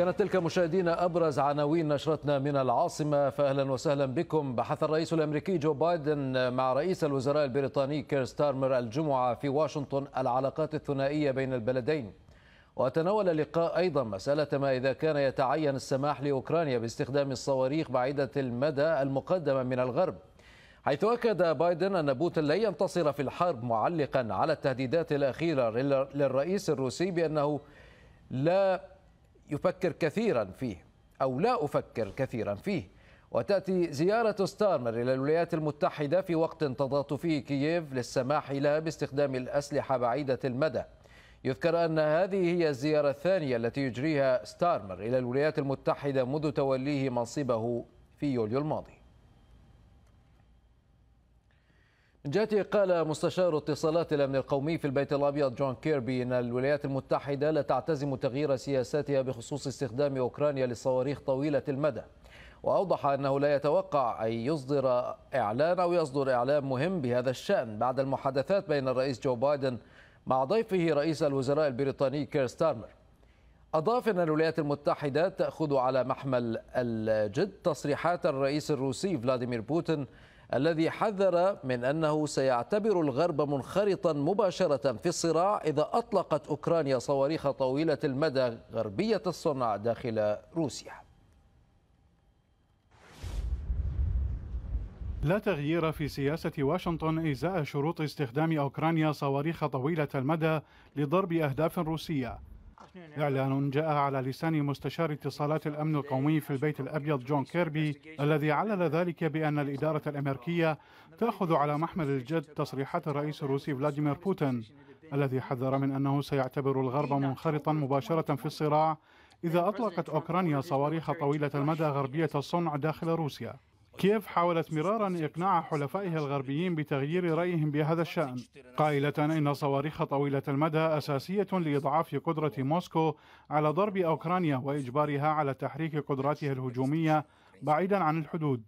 كانت تلك مشاهدينا أبرز عناوين نشرتنا من العاصمة فأهلا وسهلا بكم بحث الرئيس الأمريكي جو بايدن مع رئيس الوزراء البريطاني كير ستارمر الجمعة في واشنطن العلاقات الثنائية بين البلدين وتناول اللقاء أيضا مسألة ما إذا كان يتعين السماح لأوكرانيا باستخدام الصواريخ بعيدة المدى المقدمة من الغرب حيث أكد بايدن أن بوتين لن ينتصر في الحرب معلقا على التهديدات الأخيرة للرئيس الروسي بأنه لا يفكر كثيرا فيه أو لا أفكر كثيرا فيه وتأتي زيارة ستارمر إلى الولايات المتحدة في وقت تضغط فيه كييف للسماح لها باستخدام الأسلحة بعيدة المدى يذكر أن هذه هي الزيارة الثانية التي يجريها ستارمر إلى الولايات المتحدة منذ توليه منصبه في يوليو الماضي من جهته قال مستشار اتصالات الامن القومي في البيت الابيض جون كيربي ان الولايات المتحده لا تعتزم تغيير سياساتها بخصوص استخدام اوكرانيا للصواريخ طويله المدى واوضح انه لا يتوقع ان يصدر اعلان او يصدر اعلان مهم بهذا الشان بعد المحادثات بين الرئيس جو بايدن مع ضيفه رئيس الوزراء البريطاني كير ستارمر أضاف أن الولايات المتحدة تأخذ على محمل الجد تصريحات الرئيس الروسي فلاديمير بوتين الذي حذر من أنه سيعتبر الغرب منخرطا مباشرة في الصراع إذا أطلقت أوكرانيا صواريخ طويلة المدى غربية الصنع داخل روسيا لا تغيير في سياسة واشنطن إزاء شروط استخدام أوكرانيا صواريخ طويلة المدى لضرب أهداف روسية إعلان جاء على لسان مستشار اتصالات الأمن القومي في البيت الأبيض جون كيربي الذي علل ذلك بأن الإدارة الأمريكية تأخذ على محمل الجد تصريحات الرئيس الروسي فلاديمير بوتين الذي حذر من أنه سيعتبر الغرب منخرطا مباشرة في الصراع إذا أطلقت أوكرانيا صواريخ طويلة المدى غربية الصنع داخل روسيا كييف حاولت مرارا إقناع حلفائها الغربيين بتغيير رأيهم بهذا الشأن قائلة إن صواريخ طويلة المدى أساسية لإضعاف قدرة موسكو على ضرب أوكرانيا وإجبارها على تحريك قدراتها الهجومية بعيدا عن الحدود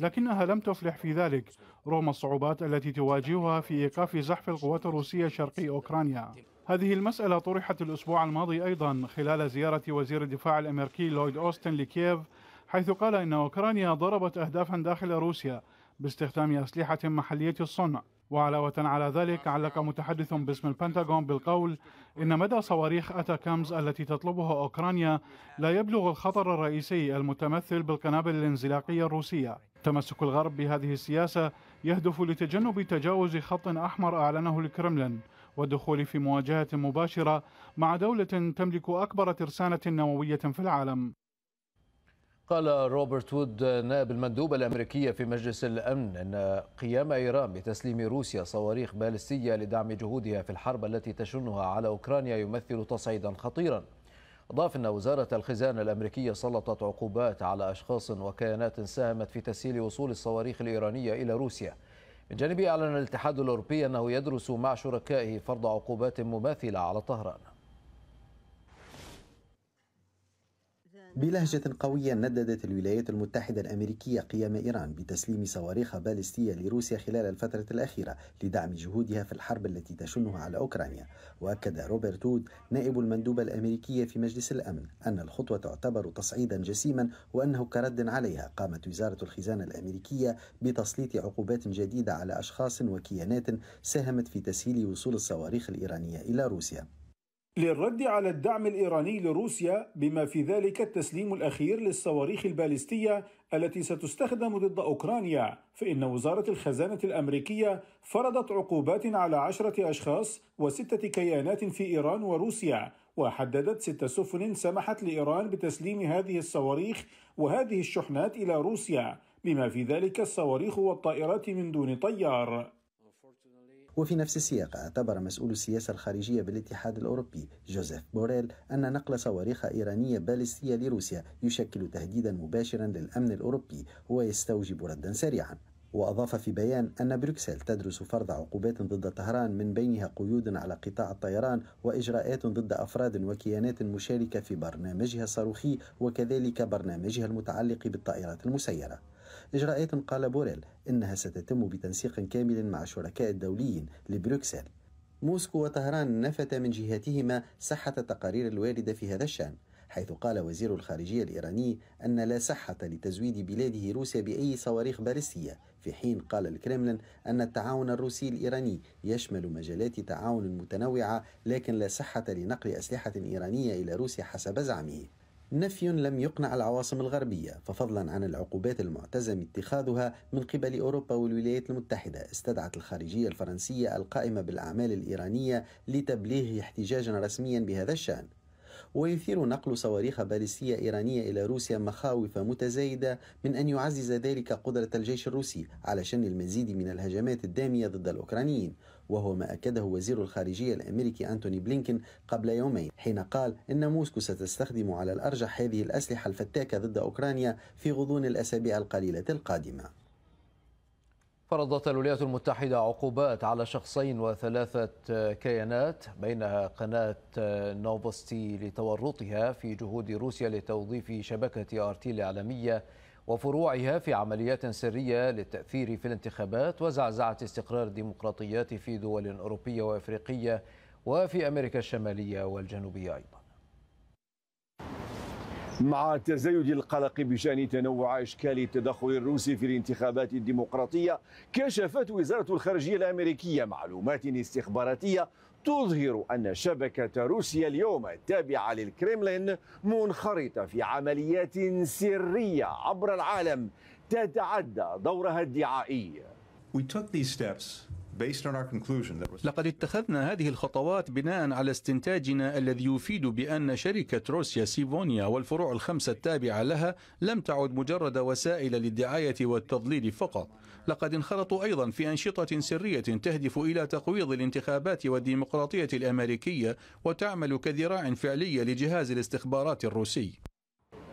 لكنها لم تفلح في ذلك رغم الصعوبات التي تواجهها في إيقاف زحف القوات الروسية شرقي أوكرانيا هذه المسألة طرحت الأسبوع الماضي أيضا خلال زيارة وزير الدفاع الأمريكي لويد أوستن لكييف حيث قال إن أوكرانيا ضربت أهدافا داخل روسيا باستخدام أسلحة محلية الصنع وعلاوة على ذلك علق متحدث باسم البنتاغون بالقول إن مدى صواريخ أتاكامز التي تطلبها أوكرانيا لا يبلغ الخطر الرئيسي المتمثل بالقنابل الانزلاقية الروسية تمسك الغرب بهذه السياسة يهدف لتجنب تجاوز خط أحمر أعلنه الكرملين والدخول في مواجهة مباشرة مع دولة تملك أكبر ترسانة نووية في العالم قال روبرت وود نائب المندوبة الأمريكية في مجلس الأمن أن قيام إيران بتسليم روسيا صواريخ بالستية لدعم جهودها في الحرب التي تشنها على أوكرانيا يمثل تصعيدا خطيرا أضاف أن وزارة الخزانة الأمريكية سلطت عقوبات على أشخاص وكيانات ساهمت في تسهيل وصول الصواريخ الإيرانية إلى روسيا من جانبه أعلن الاتحاد الأوروبي أنه يدرس مع شركائه فرض عقوبات مماثلة على طهران بلهجة قوية نددت الولايات المتحدة الأمريكية قيام إيران بتسليم صواريخ باليستية لروسيا خلال الفترة الأخيرة لدعم جهودها في الحرب التي تشنها على أوكرانيا وأكد روبرت وود نائب المندوبة الأمريكية في مجلس الأمن أن الخطوة تعتبر تصعيدا جسيما وأنه كرد عليها قامت وزارة الخزانة الأمريكية بتسليط عقوبات جديدة على أشخاص وكيانات ساهمت في تسهيل وصول الصواريخ الإيرانية إلى روسيا للرد على الدعم الإيراني لروسيا بما في ذلك التسليم الأخير للصواريخ البالستية التي ستستخدم ضد أوكرانيا فإن وزارة الخزانة الأمريكية فرضت عقوبات على عشرة أشخاص وستة كيانات في إيران وروسيا وحددت ست سفن سمحت لإيران بتسليم هذه الصواريخ وهذه الشحنات إلى روسيا بما في ذلك الصواريخ والطائرات من دون طيار وفي نفس السياق اعتبر مسؤول السياسة الخارجية بالاتحاد الأوروبي جوزيف بوريل أن نقل صواريخ إيرانية باليستية لروسيا يشكل تهديدا مباشرا للأمن الأوروبي ويستوجب ردا سريعا وأضاف في بيان أن بروكسل تدرس فرض عقوبات ضد طهران من بينها قيود على قطاع الطيران وإجراءات ضد أفراد وكيانات مشاركة في برنامجها الصاروخي وكذلك برنامجها المتعلق بالطائرات المسيرة إجراءات قال بوريل إنها ستتم بتنسيق كامل مع شركاء الدوليين لبروكسل موسكو وطهران نفت من جهتهما صحة التقارير الواردة في هذا الشأن حيث قال وزير الخارجية الإيراني أن لا صحة لتزويد بلاده روسيا بأي صواريخ باليستية في حين قال الكرملين أن التعاون الروسي الإيراني يشمل مجالات تعاون متنوعة لكن لا صحة لنقل أسلحة إيرانية إلى روسيا حسب زعمه نفي لم يقنع العواصم الغربية ففضلا عن العقوبات المعتزم اتخاذها من قبل أوروبا والولايات المتحدة استدعت الخارجية الفرنسية القائمة بالأعمال الإيرانية لتبليغ احتجاجا رسميا بهذا الشأن ويثير نقل صواريخ باليستية إيرانية إلى روسيا مخاوف متزايدة من أن يعزز ذلك قدرة الجيش الروسي على شن المزيد من الهجمات الدامية ضد الأوكرانيين وهو ما أكده وزير الخارجية الأمريكي أنتوني بلينكن قبل يومين حين قال إن موسكو ستستخدم على الأرجح هذه الأسلحة الفتاكة ضد أوكرانيا في غضون الأسابيع القليلة القادمة فرضت الولايات المتحدة عقوبات على شخصين وثلاثة كيانات بينها قناة نوفستي لتورطها في جهود روسيا لتوظيف شبكة ارتي الإعلامية وفروعها في عمليات سرية للتأثير في الانتخابات وزعزعة استقرار الديمقراطيات في دول أوروبية وأفريقية وفي أمريكا الشمالية والجنوبية أيضا مع تزايد القلق بشأن تنوع أشكال التدخل الروسي في الانتخابات الديمقراطية كشفت وزارة الخارجية الأمريكية معلومات استخباراتية تظهر أن شبكة روسيا اليوم التابعة للكريملين منخرطة في عمليات سرية عبر العالم تتعدى دورها الدعائي. We took these steps لقد اتخذنا هذه الخطوات بناء على استنتاجنا الذي يفيد بأن شركة روسيا سيفونيا والفروع الخمسة التابعة لها لم تعد مجرد وسائل للدعاية والتضليل فقط لقد انخرطوا أيضا في أنشطة سرية تهدف إلى تقويض الانتخابات والديمقراطية الأمريكية وتعمل كذراع فعلية لجهاز الاستخبارات الروسي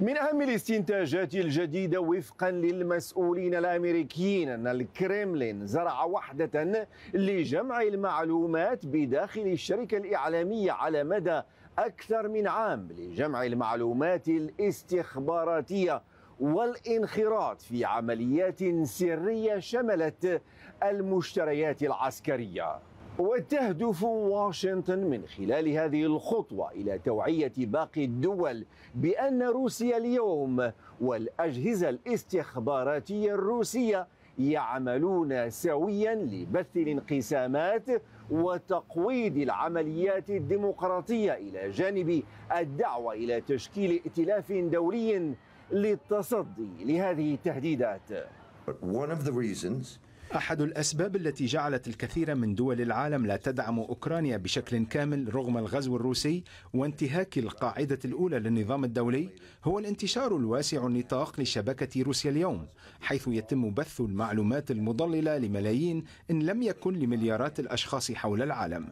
من أهم الاستنتاجات الجديدة وفقا للمسؤولين الأمريكيين أن الكريملين زرع وحدة لجمع المعلومات بداخل الشركة الإعلامية على مدى أكثر من عام لجمع المعلومات الاستخباراتية والانخراط في عمليات سريه شملت المشتريات العسكريه وتهدف واشنطن من خلال هذه الخطوه الى توعيه باقي الدول بان روسيا اليوم والاجهزه الاستخباراتيه الروسيه يعملون سويا لبث الانقسامات وتقويض العمليات الديمقراطيه الى جانب الدعوه الى تشكيل ائتلاف دولي للتصدي لهذه التهديدات أحد الأسباب التي جعلت الكثير من دول العالم لا تدعم أوكرانيا بشكل كامل رغم الغزو الروسي وانتهاك القاعدة الأولى للنظام الدولي هو الانتشار الواسع النطاق لشبكة روسيا اليوم حيث يتم بث المعلومات المضللة لملايين إن لم يكن لمليارات الأشخاص حول العالم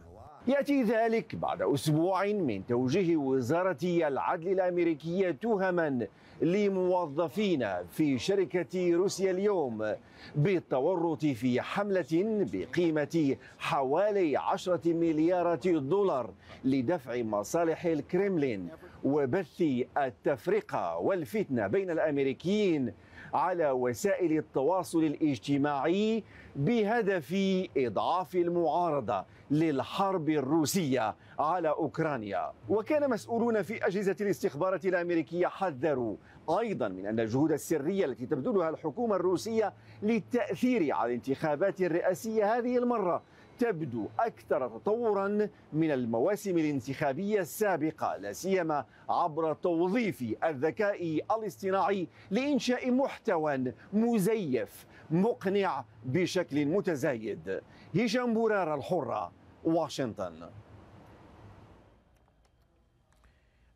يأتي ذلك بعد أسبوع من توجيه وزارة العدل الأمريكية تهما لموظفين في شركة روسيا اليوم بالتورط في حملة بقيمة حوالي عشرة مليارات دولار لدفع مصالح الكرملين وبث التفرقة والفتنة بين الأمريكيين على وسائل التواصل الاجتماعي بهدف اضعاف المعارضه للحرب الروسيه على اوكرانيا وكان مسؤولون في اجهزه الاستخبارات الامريكيه حذروا ايضا من ان الجهود السريه التي تبذلها الحكومه الروسيه للتاثير على الانتخابات الرئاسيه هذه المره تبدو اكثر تطورا من المواسم الانتخابيه السابقه لا سيما عبر توظيف الذكاء الاصطناعي لانشاء محتوى مزيف مقنع بشكل متزايد هشام بورار الحره واشنطن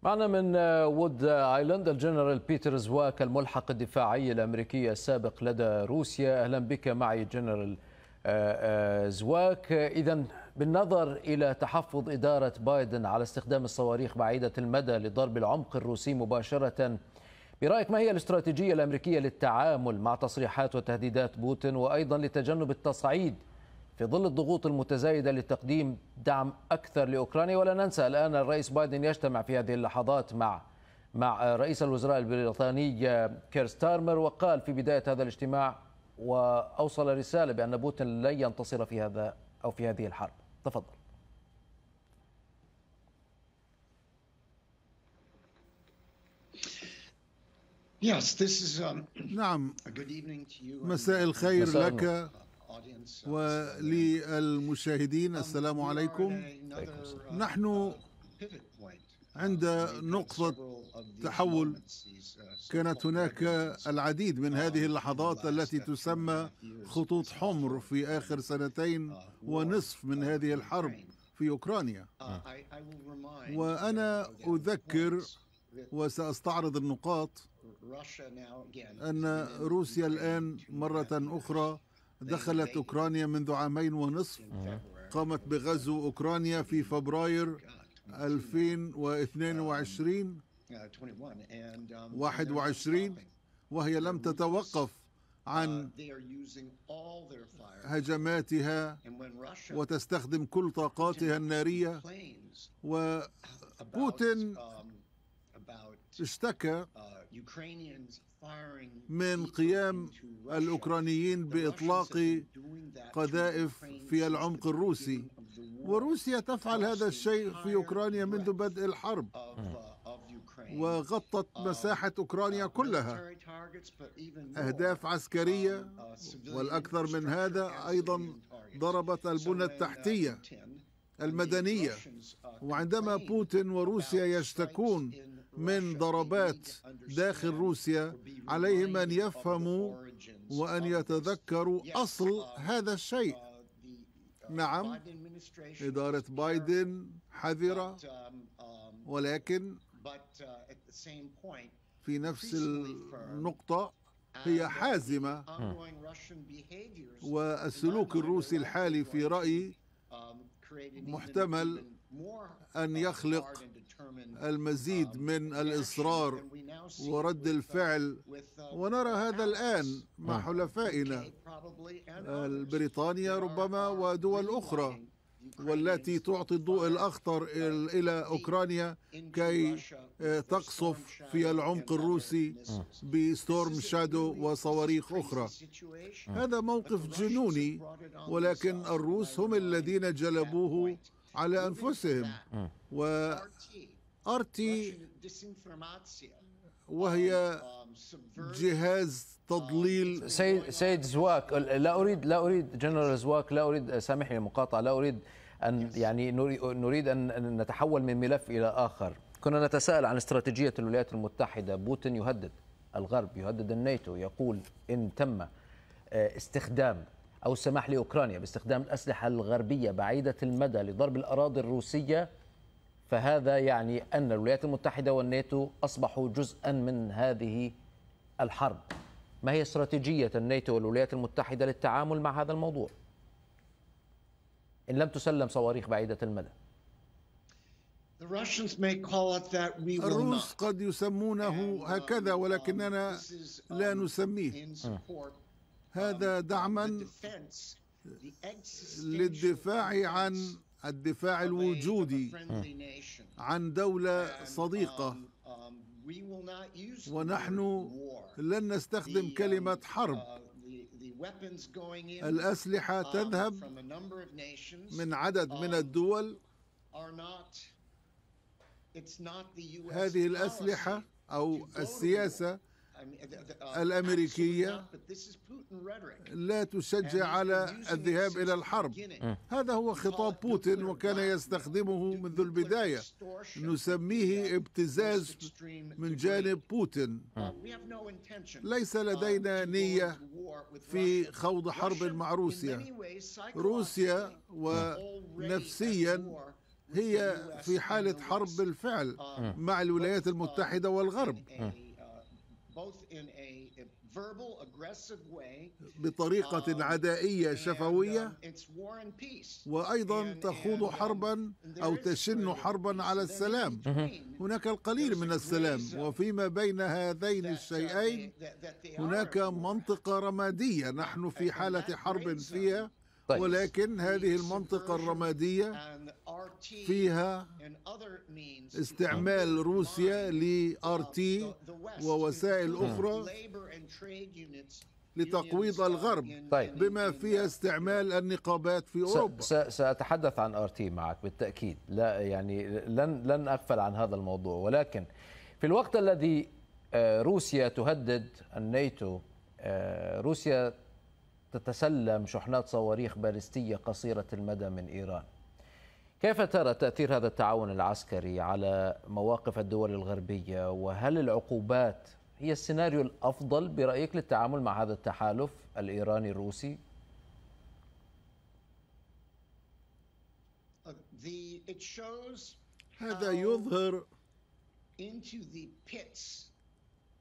معنا من وود ايلاند الجنرال بيترز واك الملحق الدفاعي الامريكي السابق لدى روسيا اهلا بك معي جنرال آه، آه، زواك إذا بالنظر إلى تحفظ إدارة بايدن على استخدام الصواريخ بعيدة المدى لضرب العمق الروسي مباشرة برأيك ما هي الاستراتيجية الأمريكية للتعامل مع تصريحات وتهديدات بوتين وأيضا لتجنب التصعيد في ظل الضغوط المتزايدة لتقديم دعم أكثر لأوكرانيا ولا ننسى الآن الرئيس بايدن يجتمع في هذه اللحظات مع مع رئيس الوزراء البريطاني كير ستارمر وقال في بداية هذا الاجتماع واوصل رساله بان بوتين لن ينتصر في هذا او في هذه الحرب تفضل um, نعم مساء الخير مساء لك وللمشاهدين السلام عليكم um, uh, نحن عند نقطة تحول كانت هناك العديد من هذه اللحظات التي تسمى خطوط حمر في آخر سنتين ونصف من هذه الحرب في أوكرانيا وأنا أذكر وسأستعرض النقاط أن روسيا الآن مرة أخرى دخلت أوكرانيا منذ عامين ونصف قامت بغزو أوكرانيا في فبراير 2022 21 آه، um, وهي لم تتوقف عن uh, هجماتها وتستخدم كل طاقاتها النارية وبوتين um, اشتكى uh, من قيام الأوكرانيين بإطلاق قذائف في العمق الروسي وروسيا تفعل هذا الشيء في أوكرانيا منذ بدء الحرب uh, وغطت um, مساحة أوكرانيا uh, كلها أهداف um, عسكرية uh, والأكثر من هذا أيضا ضربت البنى التحتية المدنية وعندما بوتين وروسيا يشتكون من ضربات داخل روسيا عليهم ان يفهموا وان يتذكروا اصل هذا الشيء نعم اداره بايدن حذره ولكن في نفس النقطه هي حازمه والسلوك الروسي الحالي في رايي محتمل ان يخلق المزيد um, من الإصرار ورد uh, الفعل uh, ونرى هذا الآن مع نعم. حلفائنا البريطانيا ربما ودول أخرى والتي تعطي الضوء الأخطر إلى أوكرانيا كي آه، تقصف في العمق الروسي آه. بستورم شادو وصواريخ أخرى هذا موقف جنوني ولكن الروس هم الذين جلبوه على أنفسهم آه. و ارتي وهي جهاز تضليل سيد سيد زواك لا اريد لا اريد جنرال زواك لا اريد سامحني المقاطعه لا اريد ان يعني نريد ان نتحول من ملف الى اخر كنا نتساءل عن استراتيجيه الولايات المتحده بوتين يهدد الغرب يهدد الناتو يقول ان تم آه، استخدام او السماح لاوكرانيا باستخدام الاسلحه الغربيه بعيده المدى لضرب الاراضي الروسيه فهذا يعني أن الولايات المتحدة والناتو أصبحوا جزءا من هذه الحرب ما هي استراتيجية الناتو والولايات المتحدة للتعامل مع هذا الموضوع إن لم تسلم صواريخ بعيدة المدى الروس قد يسمونه uh, هكذا ولكننا um, لا نسميه هذا um, دعما للدفاع عن الدفاع الوجودي hmm. عن دولة um, صديقة um, um, ونحن لن نستخدم كلمة حرب uh, الأسلحة تذهب من عدد من الدول هذه الأسلحة أو السياسة Uh, الامريكيه لا تشجع على الذهاب الى الحرب mm. هذا هو خطاب بوتين وكان يستخدمه منذ البدايه نسميه ابتزاز من جانب بوتين uh, ليس لدينا نيه في خوض حرب مع روسيا روسيا ونفسيا هي في حاله حرب بالفعل uh, مع الولايات المتحده والغرب بطريقة um, عدائية um, شفوية وأيضا تخوض حربا أو تشن حربا على السلام هناك القليل من السلام وفيما بين هذين uh, الشيئين هناك منطقة رمادية نحن في حالة حرب فيها طيب. ولكن هذه المنطقة الرمادية فيها استعمال روسيا لار تي ووسائل أخرى لتقويض الغرب طيب. بما فيها استعمال النقابات في اوروبا ساتحدث عن ار تي معك بالتاكيد لا يعني لن لن اغفل عن هذا الموضوع ولكن في الوقت الذي آه، روسيا تهدد الناتو آه، روسيا تتسلم شحنات صواريخ باليستية قصيرة المدى من إيران كيف ترى تأثير هذا التعاون العسكري على مواقف الدول الغربية وهل العقوبات هي السيناريو الأفضل برأيك للتعامل مع هذا التحالف الإيراني الروسي؟ هذا يظهر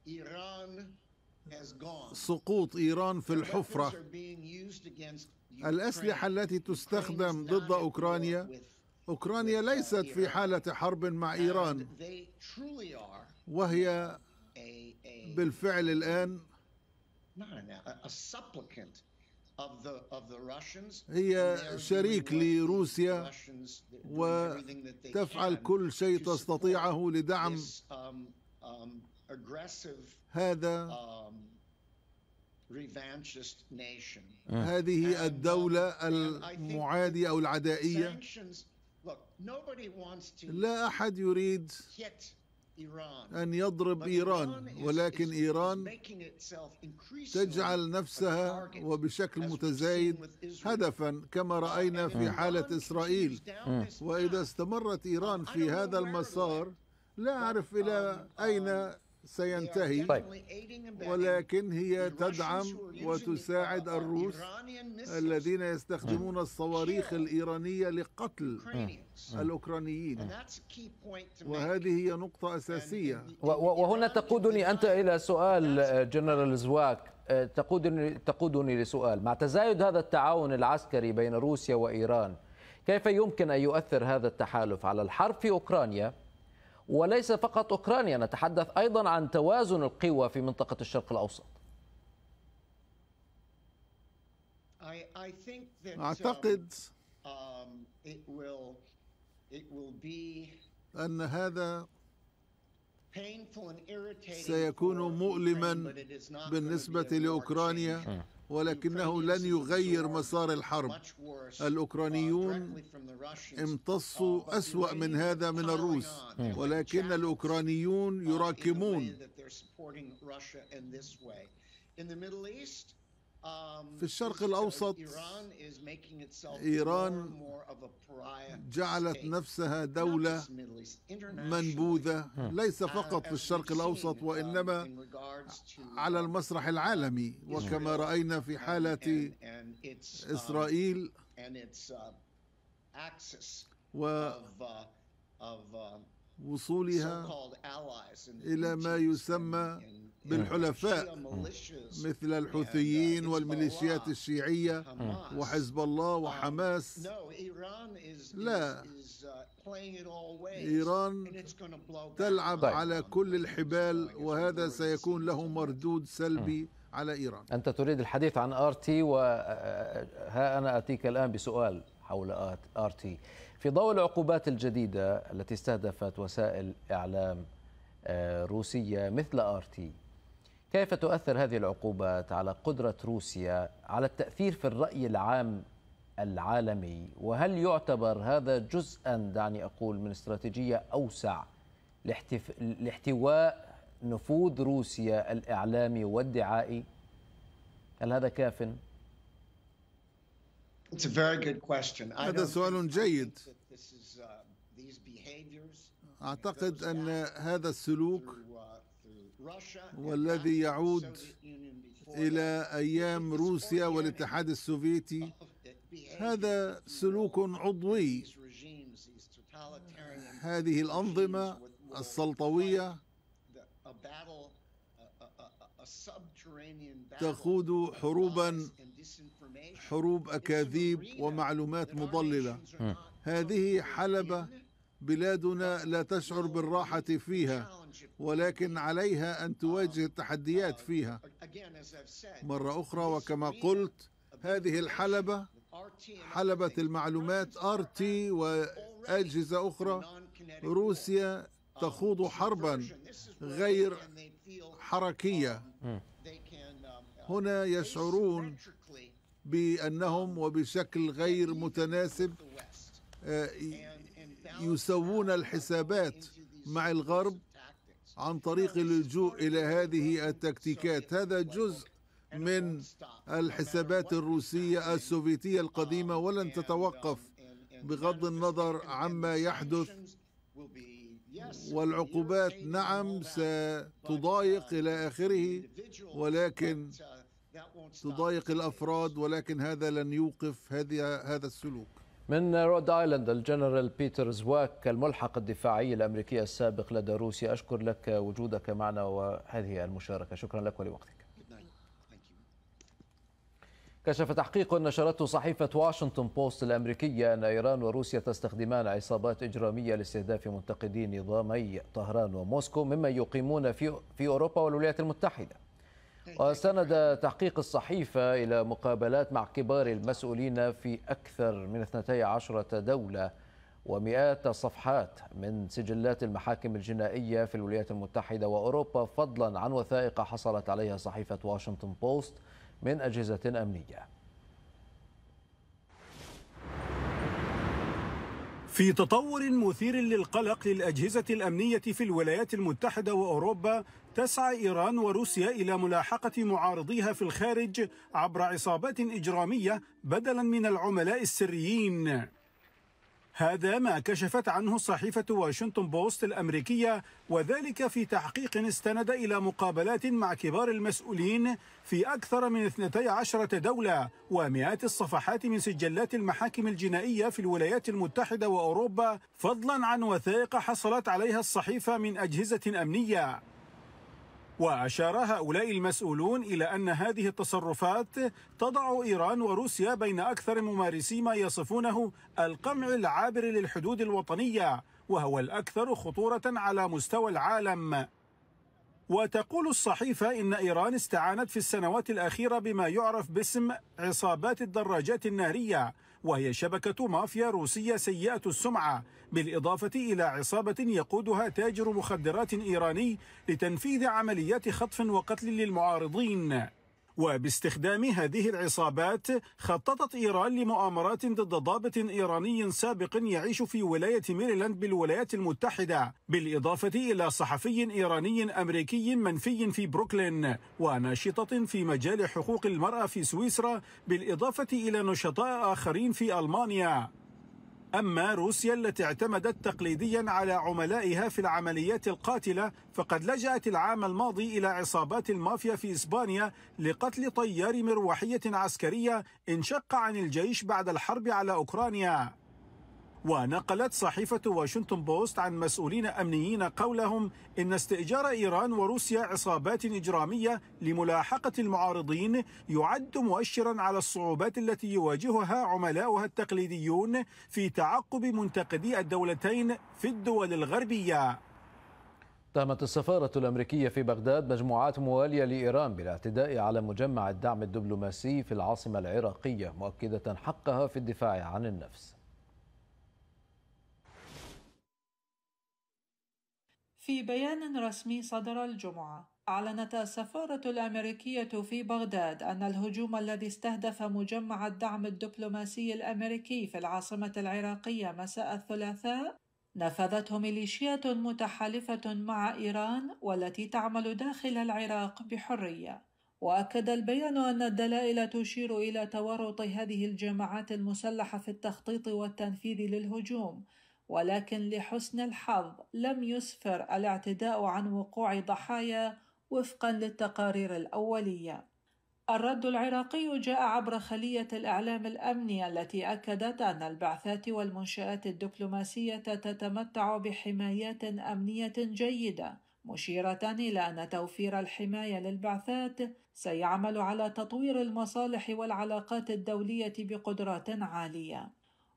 إيران سقوط ايران في الحفره الاسلحه التي تستخدم ضد اوكرانيا اوكرانيا ليست في حاله حرب مع ايران وهي بالفعل الان هي شريك لروسيا وتفعل كل شيء تستطيعه لدعم um, هذا um, آه. هذه um, الدولة المعادية أو العدائية لا أحد يريد أن يضرب إيران ولكن إيران تجعل نفسها وبشكل متزايد هدفا كما رأينا في حالة إسرائيل آه. وإذا استمرت إيران في هذا المسار لا أعرف إلى um, أين سينتهي ولكن هي تدعم وتساعد uh, الروس الذين يستخدمون الصواريخ الإيرانية لقتل mm. الأوكرانيين وهذه هي نقطة أساسية وهنا تقودني أنت إلى سؤال آه، جنرال زواك آه، تقودني, تقودني لسؤال مع تزايد هذا التعاون العسكري بين روسيا وإيران كيف يمكن أن يؤثر هذا التحالف على الحرب في أوكرانيا وليس فقط أوكرانيا نتحدث أيضا عن توازن القوى في منطقة الشرق الأوسط أعتقد um, um, أن هذا سيكون مؤلما بالنسبة لأوكرانيا ولكنه لن يغير مسار الحرب الأوكرانيون امتصوا أسوأ من هذا من الروس ولكن الأوكرانيون يراكمون Um, في الشرق uh, الأوسط إيران جعلت نفسها دولة منبوذة hmm. ليس uh, فقط في الشرق الأوسط um, وإنما على uh, المسرح العالمي وكما hmm. رأينا في حالة um, إسرائيل ووصولها إلى ما يسمى بالحلفاء إيه. مثل الحوثيين والميليشيات الشيعية وحزب الله وحماس لا إيران تلعب طيب. على كل الحبال وهذا سيكون له مردود سلبي على إيران أنت تريد الحديث عن آر تي وها أنا أتيك الآن بسؤال حول آر تي في ضوء العقوبات الجديدة التي استهدفت وسائل إعلام آه، روسية مثل آر تي كيف تؤثر هذه العقوبات على قدرة روسيا على التأثير في الرأي العام العالمي وهل يعتبر هذا جزءا دعني أقول من استراتيجية أوسع لاحتف... لاحتواء نفوذ روسيا الإعلامي والدعائي هل هذا كافٍ؟ هذا سؤال جيد uh, أعتقد أن هذا السلوك والذي يعود إلى أيام روسيا والاتحاد السوفيتي هذا سلوك عضوي هذه الأنظمة السلطوية تخوض حروبا حروب أكاذيب ومعلومات مضللة هذه حلبة بلادنا لا تشعر بالراحه فيها ولكن عليها ان تواجه التحديات فيها مره اخرى وكما قلت هذه الحلبه حلبه المعلومات ار تي واجهزه اخرى روسيا تخوض حربا غير حركيه هنا يشعرون بانهم وبشكل غير متناسب آه، يسوون الحسابات مع الغرب عن طريق اللجوء الى هذه التكتيكات هذا جزء من الحسابات الروسيه السوفيتيه القديمه ولن تتوقف بغض النظر عما يحدث والعقوبات نعم ستضايق الى اخره ولكن تضايق الافراد ولكن هذا لن يوقف هذا هذا السلوك من رود ايلاند الجنرال بيتر زواك الملحق الدفاعي الامريكي السابق لدى روسيا اشكر لك وجودك معنا وهذه المشاركه شكرا لك ولوقتك كشف تحقيق نشرته صحيفة واشنطن بوست الأمريكية أن إيران وروسيا تستخدمان عصابات إجرامية لاستهداف منتقدي نظامي طهران وموسكو ممن يقيمون في أوروبا والولايات المتحدة وسند تحقيق الصحيفة إلى مقابلات مع كبار المسؤولين في أكثر من 12 دولة ومئات الصفحات من سجلات المحاكم الجنائية في الولايات المتحدة وأوروبا فضلا عن وثائق حصلت عليها صحيفة واشنطن بوست من أجهزة أمنية في تطور مثير للقلق للأجهزة الأمنية في الولايات المتحدة وأوروبا تسعى إيران وروسيا إلى ملاحقة معارضيها في الخارج عبر عصابات إجرامية بدلا من العملاء السريين هذا ما كشفت عنه صحيفة واشنطن بوست الأمريكية وذلك في تحقيق استند إلى مقابلات مع كبار المسؤولين في أكثر من 12 دولة ومئات الصفحات من سجلات المحاكم الجنائية في الولايات المتحدة وأوروبا فضلا عن وثائق حصلت عليها الصحيفة من أجهزة أمنية وأشار هؤلاء المسؤولون إلى أن هذه التصرفات تضع إيران وروسيا بين أكثر ممارسي ما يصفونه القمع العابر للحدود الوطنية وهو الأكثر خطورة على مستوى العالم وتقول الصحيفة إن إيران استعانت في السنوات الأخيرة بما يعرف باسم عصابات الدراجات النارية وهي شبكة مافيا روسية سيئة السمعة بالإضافة إلى عصابة يقودها تاجر مخدرات إيراني لتنفيذ عمليات خطف وقتل للمعارضين وباستخدام هذه العصابات خططت إيران لمؤامرات ضد ضابط إيراني سابق يعيش في ولاية ميريلاند بالولايات المتحدة بالإضافة إلى صحفي إيراني أمريكي منفي في بروكلين وناشطة في مجال حقوق المرأة في سويسرا بالإضافة إلى نشطاء آخرين في ألمانيا أما روسيا التي اعتمدت تقليديا على عملائها في العمليات القاتلة فقد لجأت العام الماضي إلى عصابات المافيا في إسبانيا لقتل طيار مروحية عسكرية انشق عن الجيش بعد الحرب على أوكرانيا ونقلت صحيفة واشنطن بوست عن مسؤولين أمنيين قولهم إن استئجار إيران وروسيا عصابات إجرامية لملاحقة المعارضين يعد مؤشرا على الصعوبات التي يواجهها عملاؤها التقليديون في تعقب منتقدي الدولتين في الدول الغربية اتهمت السفارة الأمريكية في بغداد مجموعات موالية لإيران بالاعتداء على مجمع الدعم الدبلوماسي في العاصمة العراقية مؤكدة حقها في الدفاع عن النفس في بيان رسمي صدر الجمعة أعلنت السفارة الأمريكية في بغداد أن الهجوم الذي استهدف مجمع الدعم الدبلوماسي الأمريكي في العاصمة العراقية مساء الثلاثاء نفذته ميليشيات متحالفة مع إيران والتي تعمل داخل العراق بحرية. وأكد البيان أن الدلائل تشير إلى تورط هذه الجماعات المسلحة في التخطيط والتنفيذ للهجوم، ولكن لحسن الحظ لم يسفر الاعتداء عن وقوع ضحايا وفقا للتقارير الاوليه الرد العراقي جاء عبر خلية الإعلام الأمني التي أكدت أن البعثات والمنشآت الدبلوماسية تتمتع بحمايات أمنية جيدة، مشيرة إلى أن توفير الحماية للبعثات سيعمل على تطوير المصالح والعلاقات الدولية بقدرات عالية.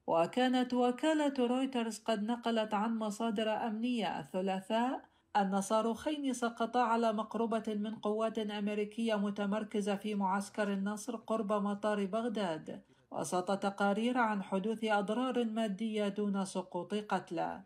وكانت وكالة رويترز قد نقلت عن مصادر أمنية الثلاثاء أن صاروخين سقطا على مقربة من قوات أمريكية متمركزة في معسكر النصر قرب مطار بغداد وسط تقارير عن حدوث أضرار مادية دون سقوط قتلى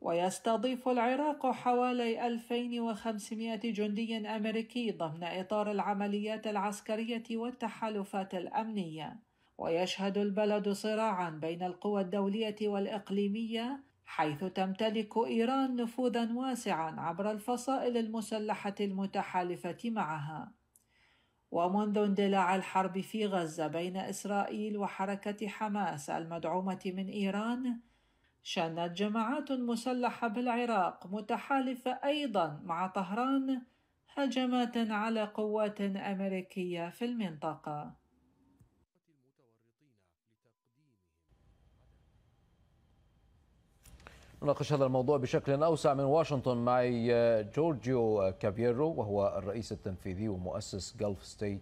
ويستضيف العراق حوالي 2500 جندي أمريكي ضمن إطار العمليات العسكرية والتحالفات الأمنية ويشهد البلد صراعا بين القوى الدوليه والاقليميه حيث تمتلك ايران نفوذا واسعا عبر الفصائل المسلحه المتحالفه معها ومنذ اندلاع الحرب في غزه بين اسرائيل وحركه حماس المدعومه من ايران شنت جماعات مسلحه بالعراق متحالفه ايضا مع طهران هجمات على قوات امريكيه في المنطقه نناقش هذا الموضوع بشكل أوسع من واشنطن معي آه، جورجيو كابيرو وهو الرئيس التنفيذي ومؤسس جلف ستيت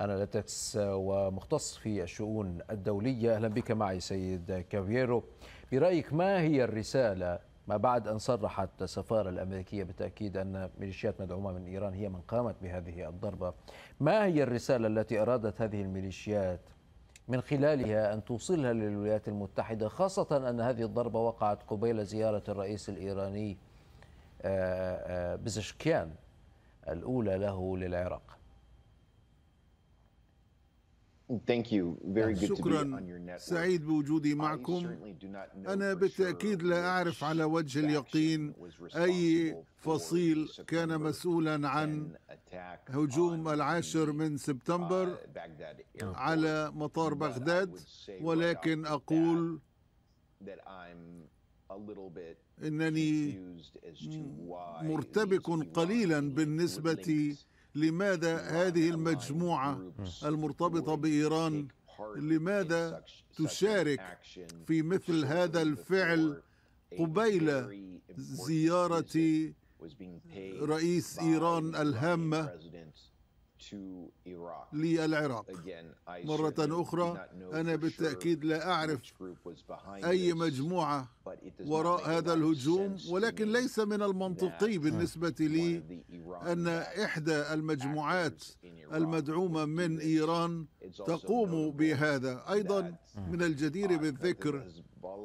أناليتكس ومختص في الشؤون الدولية أهلا بك معي سيد كابيرو برأيك ما هي الرسالة ما بعد أن صرحت السفارة الأمريكية بالتأكيد أن ميليشيات مدعومة من إيران هي من قامت بهذه الضربة ما هي الرسالة التي أرادت هذه الميليشيات من خلالها أن توصلها للولايات المتحدة خاصة أن هذه الضربة وقعت قبيل زيارة الرئيس الإيراني آه، آه، بزشكيان الأولى له للعراق Thank you. Very good شكرا to be on your سعيد بوجودي معكم أنا بالتأكيد لا أعرف على وجه اليقين أي فصيل كان مسؤولا عن هجوم العاشر من سبتمبر uh, على مطار بغداد ولكن أقول إنني مرتبك قليلا بالنسبة لماذا هذه المجموعة المرتبطة بإيران لماذا تشارك في مثل هذا الفعل قبيل زيارة رئيس إيران الهامة للعراق مرة أخرى أنا بالتأكيد لا أعرف أي مجموعة وراء هذا الهجوم ولكن ليس من المنطقي بالنسبة لي أن إحدى المجموعات المدعومة من إيران تقوم بهذا أيضا من الجدير بالذكر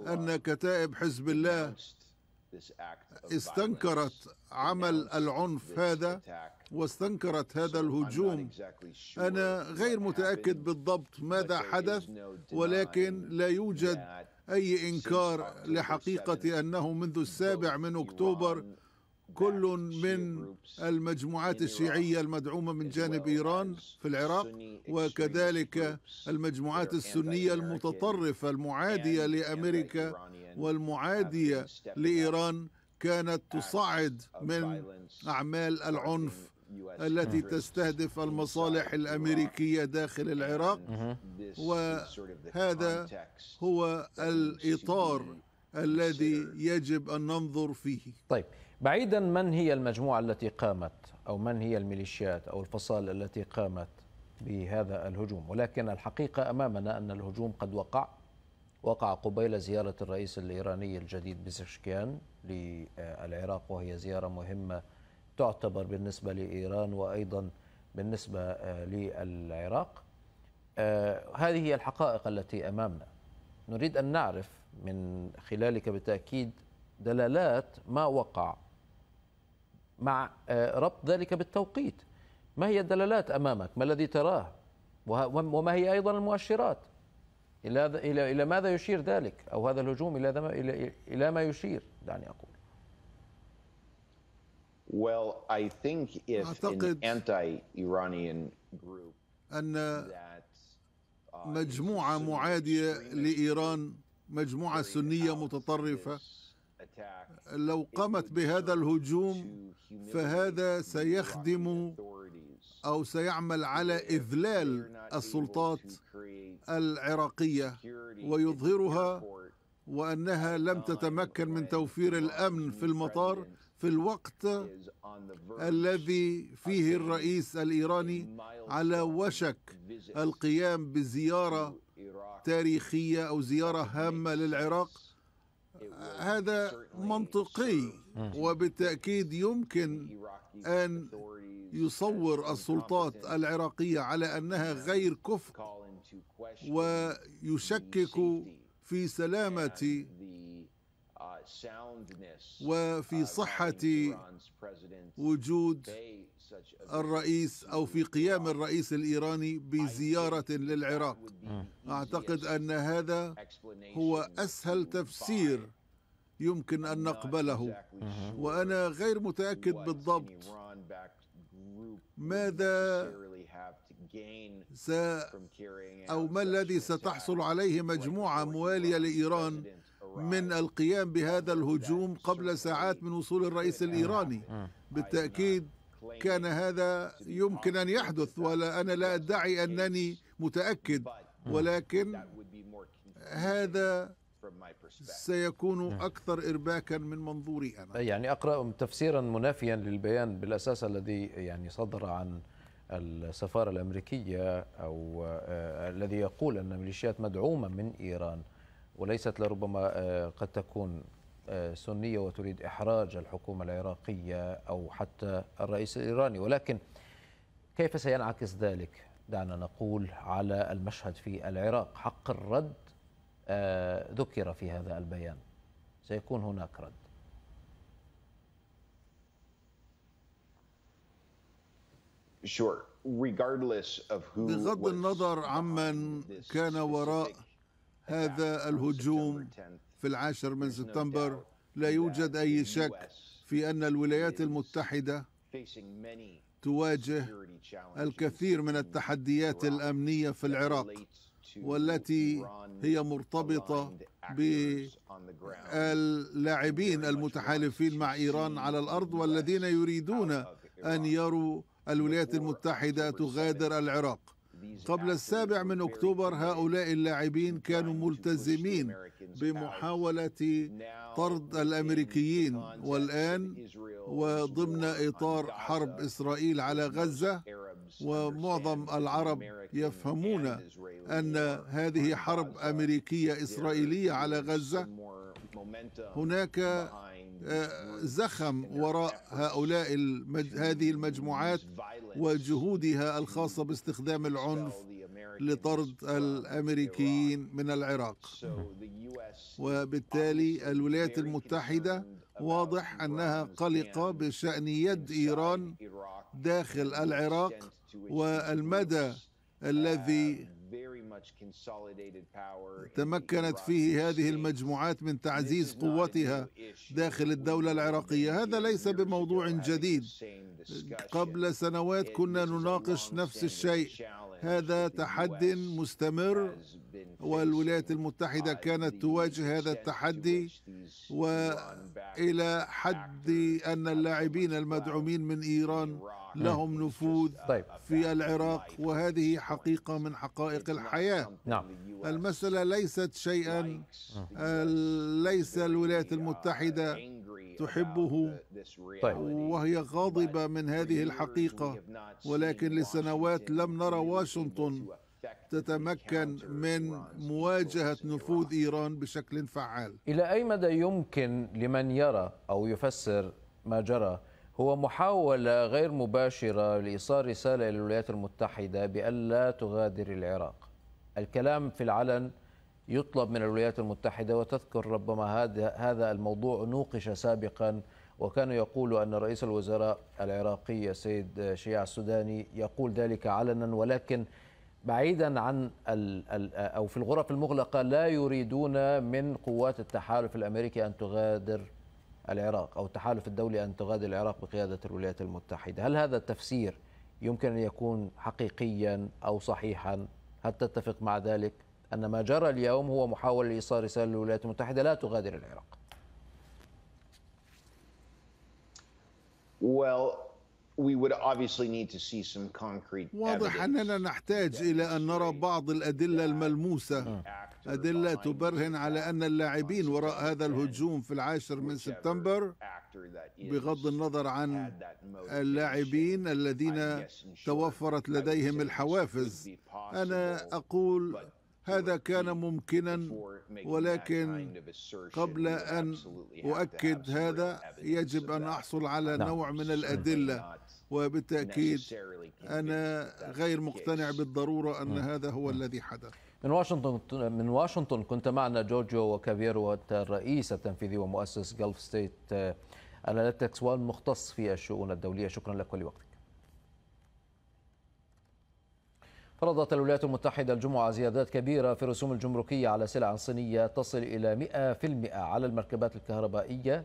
أن كتائب حزب الله استنكرت عمل العنف هذا واستنكرت هذا الهجوم انا غير متاكد بالضبط ماذا حدث ولكن لا يوجد اي انكار لحقيقه انه منذ السابع من اكتوبر كل من المجموعات الشيعية المدعومة من جانب إيران في العراق وكذلك المجموعات السنية المتطرفة المعادية لأمريكا والمعادية لإيران كانت تصعد من أعمال العنف التي تستهدف المصالح الامريكيه داخل العراق وهذا هو الاطار الذي يجب ان ننظر فيه طيب بعيدا من هي المجموعة التي قامت أو من هي الميليشيات أو الفصائل التي قامت بهذا الهجوم ولكن الحقيقة أمامنا أن الهجوم قد وقع وقع قبيل زيارة الرئيس الإيراني الجديد بزشكيان للعراق وهي زيارة مهمة تعتبر بالنسبة لإيران وأيضا بالنسبة للعراق آه، هذه هي الحقائق التي أمامنا نريد أن نعرف من خلالك بالتأكيد دلالات ما وقع مع آه، ربط ذلك بالتوقيت ما هي الدلالات امامك ما الذي تراه وما هي ايضا المؤشرات الى الى الى ماذا يشير ذلك او هذا الهجوم الى الى ما يشير دعني اقول Well, I think if an anti-Iranian group أن uh, مجموعة معادية لإيران مجموعة سنية متطرفة لو قامت بهذا الهجوم فهذا سيخدم او سيعمل على اذلال السلطات العراقيه ويظهرها وانها لم تتمكن من توفير الامن في المطار في الوقت الذي فيه الرئيس الايراني على وشك القيام بزياره تاريخيه او زياره هامه للعراق آه، هذا منطقي وبالتاكيد يمكن ان يصور السلطات العراقيه على انها غير كفء ويشكك في سلامه وفي صحه وجود الرئيس أو في قيام الرئيس الإيراني بزيارة للعراق أعتقد أن هذا هو أسهل تفسير يمكن أن نقبله وأنا غير متأكد بالضبط ماذا س أو ما الذي ستحصل عليه مجموعة موالية لإيران من القيام بهذا الهجوم قبل ساعات من وصول الرئيس الإيراني بالتأكيد كان هذا يمكن ان يحدث ولا انا لا ادعي انني متاكد ولكن هذا سيكون نعم. اكثر ارباكا من منظوري انا يعني اقرا تفسيرا منافيا للبيان بالاساس الذي يعني صدر عن السفاره الامريكيه او آه، الذي يقول ان ميليشيات مدعومه من ايران وليست لربما آه، قد تكون آه، سنية وتريد إحراج الحكومة العراقية أو حتى الرئيس الإيراني ولكن كيف سينعكس ذلك دعنا نقول على المشهد في العراق حق الرد آه، ذكر في هذا البيان سيكون هناك رد بغض النظر عمن كان وراء هذا الهجوم في العاشر من سبتمبر لا يوجد أي شك في أن الولايات المتحدة تواجه الكثير من التحديات الأمنية في العراق والتي هي مرتبطة باللاعبين المتحالفين مع إيران على الأرض والذين يريدون أن يروا الولايات المتحدة تغادر العراق قبل السابع من أكتوبر هؤلاء اللاعبين كانوا ملتزمين بمحاولة طرد الأمريكيين والآن وضمن إطار حرب إسرائيل على غزة ومعظم العرب يفهمون أن هذه حرب أمريكية إسرائيلية على غزة هناك زخم وراء هؤلاء المج... هذه المجموعات وجهودها الخاصة باستخدام العنف لطرد الأمريكيين من العراق وبالتالي الولايات المتحدة واضح أنها قلقة بشأن يد إيران داخل العراق والمدى الذي تمكنت فيه هذه المجموعات من تعزيز قوتها داخل الدولة العراقية هذا ليس بموضوع جديد قبل سنوات كنا نناقش نفس الشيء هذا تحد مستمر والولايات المتحدة كانت تواجه هذا التحدي وإلى حد أن اللاعبين المدعومين من إيران لهم نعم. نفوذ طيب. في العراق وهذه حقيقة من حقائق الحياة نعم. المسألة ليست شيئا آه، ليس الولايات المتحدة تحبه طيب. وهي غاضبة من هذه الحقيقة ولكن لسنوات لم نرى واشنطن تتمكن من مواجهة نفوذ إيران بشكل فعال إلى أي مدى يمكن لمن يرى أو يفسر ما جرى هو محاولة غير مباشرة لإيصال رسالة إلى الولايات المتحدة بألا تغادر العراق الكلام في العلن يطلب من الولايات المتحدة وتذكر ربما هذا هذا الموضوع نوقش سابقا وكان يقول أن رئيس الوزراء العراقي السيد شيع السوداني يقول ذلك علنا ولكن بعيدا عن ال ال أو في الغرف المغلقة لا يريدون من قوات التحالف الأمريكي أن تغادر العراق أو التحالف الدولي أن تغادر العراق بقيادة الولايات المتحدة هل هذا التفسير يمكن أن يكون حقيقيا أو صحيحا هل تتفق مع ذلك أن ما جرى اليوم هو محاولة لإيصال رسالة للولايات المتحدة لا تغادر العراق Well, we would obviously need to see some concrete واضح أننا نحتاج إلى أن نرى بعض الأدلة الملموسة آه. أدلة تبرهن على أن اللاعبين وراء هذا الهجوم في العاشر من سبتمبر بغض النظر عن اللاعبين الذين توفرت لديهم الحوافز أنا أقول هذا كان ممكنا ولكن قبل ان اؤكد هذا يجب ان احصل على نعم. نوع من الادله وبالتأكيد أنا غير مقتنع بالضرورة أن هذا هو الذي حدث من واشنطن من واشنطن كنت معنا جورجيو وكافيرو الرئيس التنفيذي ومؤسس جلف ستيت اناليتكس والمختص في الشؤون الدولية شكرا لك ولوقتك فرضت الولايات المتحدة الجمعة زيادات كبيرة في الرسوم الجمركية على سلع صينية تصل إلى 100% على المركبات الكهربائية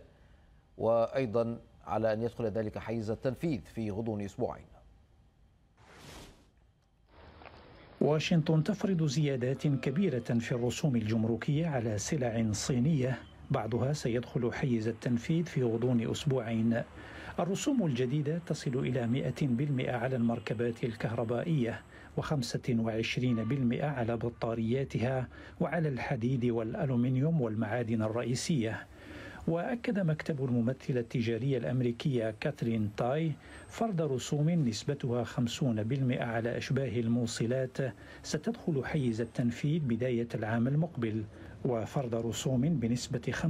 وأيضا على أن يدخل ذلك حيز التنفيذ في غضون أسبوعين واشنطن تفرض زيادات كبيرة في الرسوم الجمركية على سلع صينية بعضها سيدخل حيز التنفيذ في غضون أسبوعين الرسوم الجديدة تصل إلى 100% على المركبات الكهربائية و25% على بطارياتها وعلى الحديد والألومنيوم والمعادن الرئيسية وأكد مكتب الممثلة التجارية الأمريكية كاترين تاي فرض رسوم نسبتها 50% على أشباه الموصلات ستدخل حيز التنفيذ بداية العام المقبل وفرض رسوم بنسبة 25%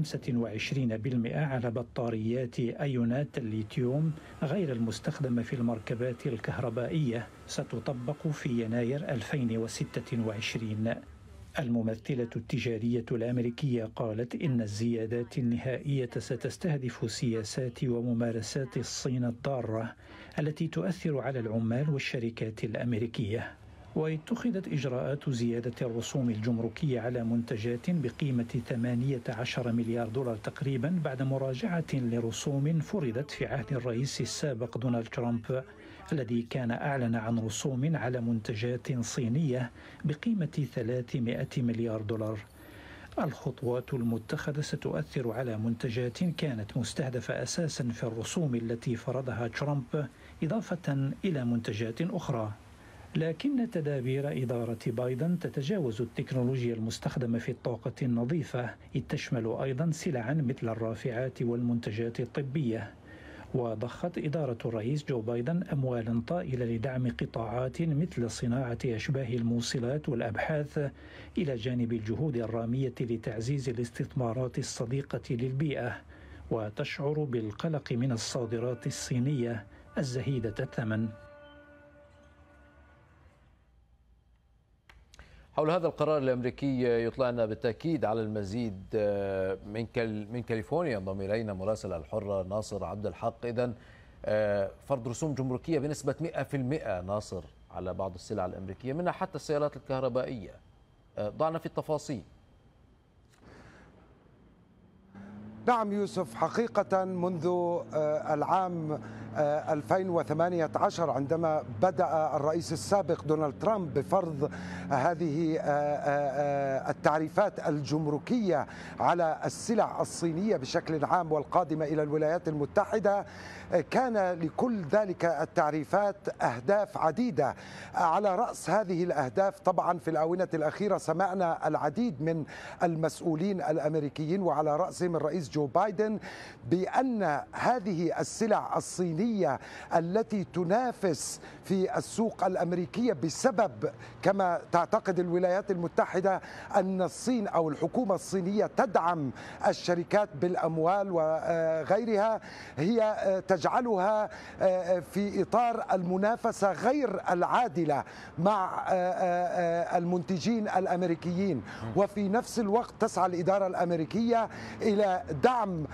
على بطاريات أيونات الليثيوم غير المستخدمة في المركبات الكهربائية ستطبق في يناير 2026 الممثلة التجارية الأمريكية قالت إن الزيادات النهائية ستستهدف سياسات وممارسات الصين الضارة التي تؤثر على العمال والشركات الأمريكية واتخذت إجراءات زيادة الرسوم الجمركية على منتجات بقيمة 18 مليار دولار تقريبا بعد مراجعة لرسوم فرضت في عهد الرئيس السابق دونالد ترامب الذي كان أعلن عن رسوم على منتجات صينية بقيمة 300 مليار دولار الخطوات المتخذة ستؤثر على منتجات كانت مستهدفة أساسا في الرسوم التي فرضها ترامب إضافة إلى منتجات أخرى لكن تدابير إدارة بايدن تتجاوز التكنولوجيا المستخدمة في الطاقة النظيفة إذ تشمل أيضا سلعا مثل الرافعات والمنتجات الطبية وضخت إدارة الرئيس جو بايدن أموالا طائلة لدعم قطاعات مثل صناعة أشباه الموصلات والأبحاث إلى جانب الجهود الرامية لتعزيز الاستثمارات الصديقة للبيئة وتشعر بالقلق من الصادرات الصينية الزهيدة الثمن حول هذا القرار الامريكي يطلعنا بالتاكيد على المزيد آه، من من كاليفورنيا ينضم الينا مراسل الحره ناصر عبد الحق اذا آه، فرض رسوم جمركيه بنسبه 100% ناصر على بعض السلع الامريكيه منها حتى السيارات الكهربائيه آه، ضعنا في التفاصيل نعم يوسف حقيقة منذ العام 2018 آه، عندما بدأ الرئيس السابق دونالد ترامب بفرض هذه آه، آه، التعريفات الجمركية على السلع الصينية بشكل عام والقادمة إلى الولايات المتحدة كان لكل ذلك التعريفات أهداف عديدة على رأس هذه الأهداف طبعا في الآونة الأخيرة سمعنا العديد من المسؤولين الأمريكيين وعلى رأسهم الرئيس جو بايدن بأن هذه السلع الصينية السعودية التي تنافس في السوق الأمريكية بسبب كما تعتقد الولايات المتحدة أن الصين أو الحكومة الصينية تدعم الشركات بالأموال وغيرها هي تجعلها في إطار المنافسة غير العادلة مع المنتجين الأمريكيين وفي نفس الوقت تسعى الإدارة الأمريكية إلى دعم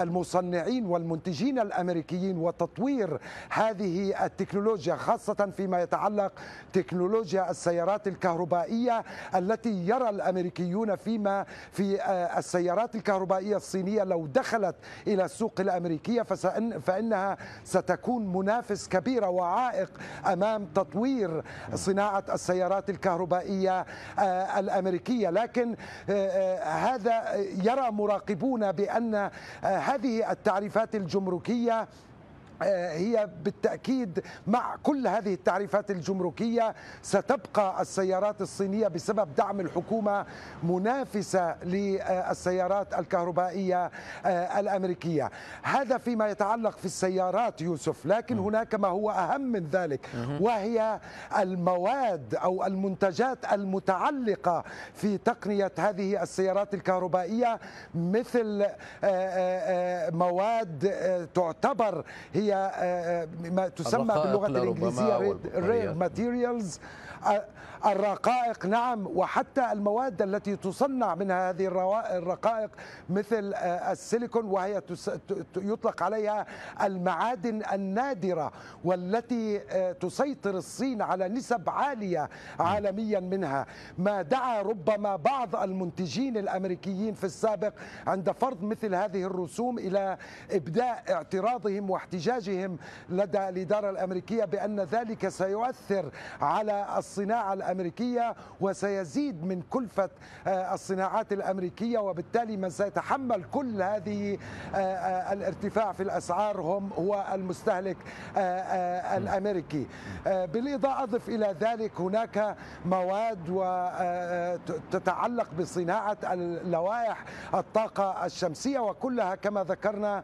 المصنعين والمنتجين الأمريكيين الأمريكيين وتطوير هذه التكنولوجيا خاصة فيما يتعلق تكنولوجيا السيارات الكهربائية التي يرى الأمريكيون فيما في آه، السيارات الكهربائية الصينية لو دخلت إلى السوق الأمريكية فإنها ستكون منافس كبيرة وعائق أمام تطوير صناعة السيارات الكهربائية آه، الأمريكية لكن آه، هذا يرى مراقبون بأن هذه التعريفات الجمركية 그러니까 آه، هي بالتأكيد مع كل هذه التعريفات الجمركية ستبقى السيارات الصينية بسبب دعم الحكومة منافسة للسيارات الكهربائية آه، الأمريكية هذا فيما يتعلق في السيارات يوسف لكن هناك ما هو أهم من ذلك وهي المواد أو المنتجات المتعلقة في تقنية هذه السيارات الكهربائية مثل آه، مواد تعتبر هي هي آه، آه، ما تسمى باللغه الانجليزيه رير ماتيريالز الرقائق نعم وحتى المواد التي تصنع من هذه الرقائق مثل آه، السيليكون وهي يطلق عليها المعادن النادرة والتي آه، تسيطر الصين على نسب عالية عالميا منها ما دعا ربما بعض المنتجين الأمريكيين في السابق عند فرض مثل هذه الرسوم إلى إبداء اعتراضهم واحتجاجهم لدى الإدارة الأمريكية بأن ذلك سيؤثر على الصناعة الأمريكية الامريكيه وسيزيد من كلفه آه، الصناعات الامريكيه وبالتالي من سيتحمل كل هذه آه، آه، الارتفاع في الاسعار هم هو المستهلك الامريكي بالاضافه اضف الى ذلك هناك مواد تتعلق بصناعه اللوائح الطاقه الشمسيه وكلها كما ذكرنا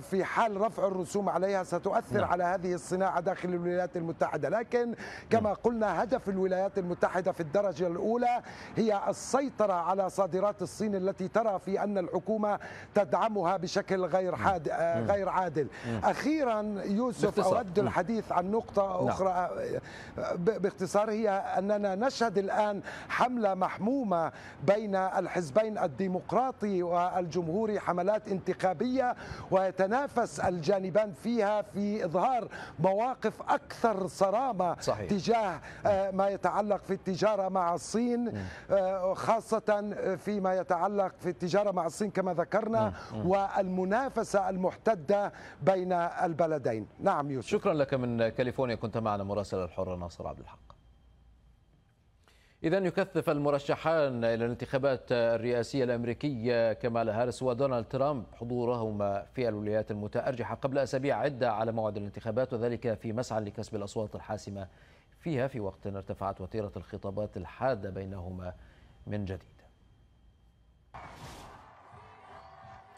في حال رفع الرسوم عليها ستؤثر نعم. على هذه الصناعه داخل الولايات المتحده لكن نعم. كما قلنا هدف الولايات المتحدة في الدرجة الأولى هي السيطرة على صادرات الصين التي ترى في أن الحكومة تدعمها بشكل غير حاد آه، غير عادل أخيرا يوسف أود الحديث عن نقطة نعم. أخرى آه، باختصار هي أننا نشهد الآن حملة محمومة بين الحزبين الديمقراطي والجمهوري حملات انتخابية ويتنافس الجانبان فيها في إظهار مواقف أكثر صرامة صحيح. تجاه آه، ما يتعلق يتعلق في التجارة مع الصين آه، خاصة فيما يتعلق في التجارة مع الصين كما ذكرنا والمنافسة المحتدة بين البلدين نعم يوسف شكرا لك من كاليفورنيا كنت معنا مراسل الحرة ناصر عبد الحق إذا يكثف المرشحان إلى الانتخابات الرئاسية الأمريكية كمال هاريس ودونالد ترامب حضورهما في الولايات المتأرجحة قبل أسابيع عدة على موعد الانتخابات وذلك في مسعى لكسب الأصوات الحاسمة فيها في وقت ارتفعت وتيرة الخطابات الحادة بينهما من جديد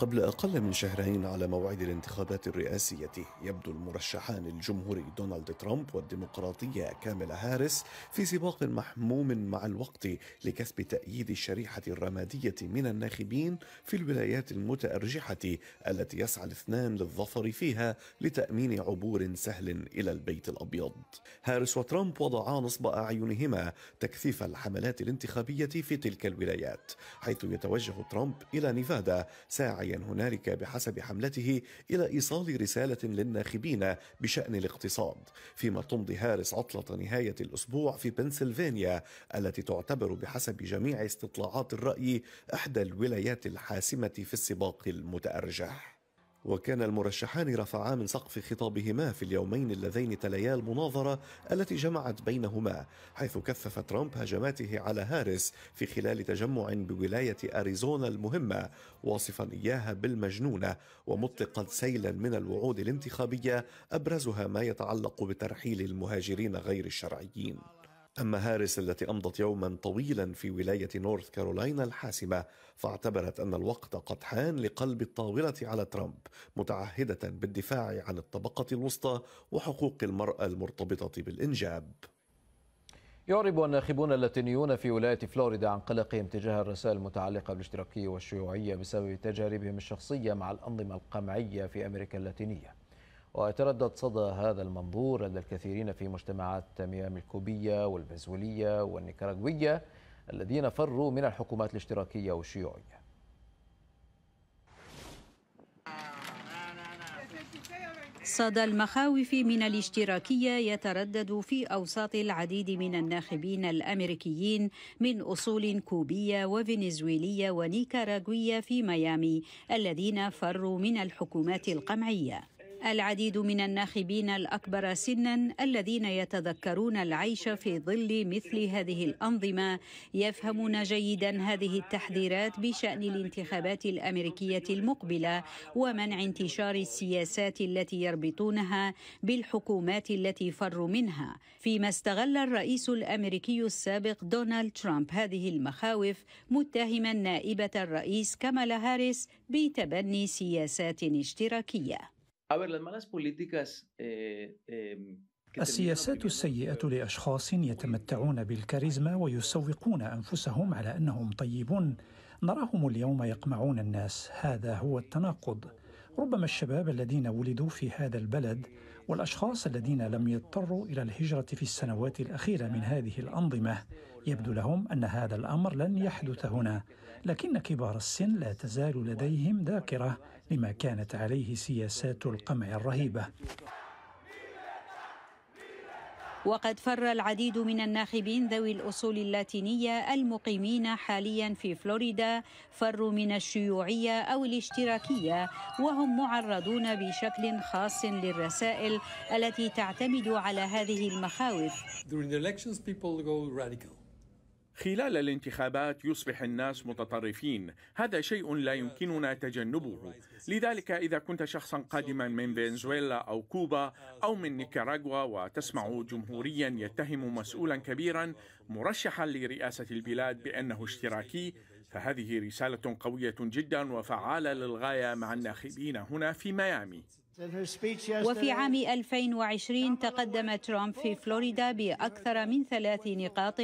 قبل أقل من شهرين على موعد الانتخابات الرئاسية يبدو المرشحان الجمهوري دونالد ترامب والديمقراطية كاميلا هاريس في سباق محموم مع الوقت لكسب تأييد الشريحة الرمادية من الناخبين في الولايات المتأرجحة التي يسعى الاثنان للظفر فيها لتأمين عبور سهل إلى البيت الأبيض هاريس وترامب وضعا نصب أعينهما تكثيف الحملات الانتخابية في تلك الولايات حيث يتوجه ترامب إلى نيفادا ساعي داعيا هنالك بحسب حملته الى ايصال رساله للناخبين بشان الاقتصاد فيما تمضي هارس عطله نهايه الاسبوع في بنسلفانيا التي تعتبر بحسب جميع استطلاعات الراي احدى الولايات الحاسمه في السباق المتارجح وكان المرشحان رفعا من سقف خطابهما في اليومين اللذين تليا المناظرة التي جمعت بينهما حيث كثف ترامب هجماته على هاريس في خلال تجمع بولاية أريزونا المهمة واصفا إياها بالمجنونة ومطلقا سيلا من الوعود الانتخابية أبرزها ما يتعلق بترحيل المهاجرين غير الشرعيين أما هاريس التي أمضت يوما طويلا في ولاية نورث كارولاينا الحاسمة فاعتبرت أن الوقت قد حان لقلب الطاولة على ترامب متعهدة بالدفاع عن الطبقة الوسطى وحقوق المرأة المرتبطة بالإنجاب يعرب الناخبون اللاتينيون في ولاية فلوريدا عن قلقهم تجاه الرسائل المتعلقة بالاشتراكية والشيوعية بسبب تجاربهم الشخصية مع الأنظمة القمعية في أمريكا اللاتينية ويتردد صدى هذا المنظور لدى الكثيرين في مجتمعات ميامي الكوبية والفنزويلية والنيكاراغوية الذين فروا من الحكومات الاشتراكية والشيوعية صدى المخاوف من الاشتراكية يتردد في أوساط العديد من الناخبين الأمريكيين من أصول كوبية وفنزويلية ونيكاراغوية في ميامي الذين فروا من الحكومات القمعية العديد من الناخبين الأكبر سنا الذين يتذكرون العيش في ظل مثل هذه الأنظمة يفهمون جيدا هذه التحذيرات بشأن الانتخابات الأمريكية المقبلة ومنع انتشار السياسات التي يربطونها بالحكومات التي فروا منها فيما استغل الرئيس الأمريكي السابق دونالد ترامب هذه المخاوف متهما نائبة الرئيس كامالا هاريس بتبني سياسات اشتراكية Eh, السياسات السيئة لأشخاص يتمتعون بالكاريزما ويسوقون أنفسهم على أنهم طيبون نراهم اليوم يقمعون الناس هذا هو التناقض ربما الشباب الذين ولدوا في هذا البلد والاشخاص الذين لم يضطروا الى الهجره في السنوات الاخيره من هذه الانظمه يبدو لهم أن هذا الأمر لن يحدث هنا لكن كبار السن لا تزال لديهم ذاكرة لما كانت عليه سياسات القمع الرهيبة وقد فر العديد من الناخبين ذوي الأصول اللاتينية المقيمين حاليا في فلوريدا فروا من الشيوعية أو الاشتراكية وهم معرضون بشكل خاص للرسائل التي تعتمد على هذه المخاوف خلال الانتخابات يصبح الناس متطرفين هذا شيء لا يمكننا تجنبه لذلك إذا كنت شخصا قادما من فنزويلا أو كوبا أو من نيكاراغوا وتسمع جمهوريا يتهم مسؤولا كبيرا مرشحا لرئاسة البلاد بأنه اشتراكي فهذه رسالة قوية جدا وفعالة للغاية مع الناخبين هنا في ميامي وفي عام 2020 تقدم ترامب في فلوريدا بأكثر من ثلاث نقاط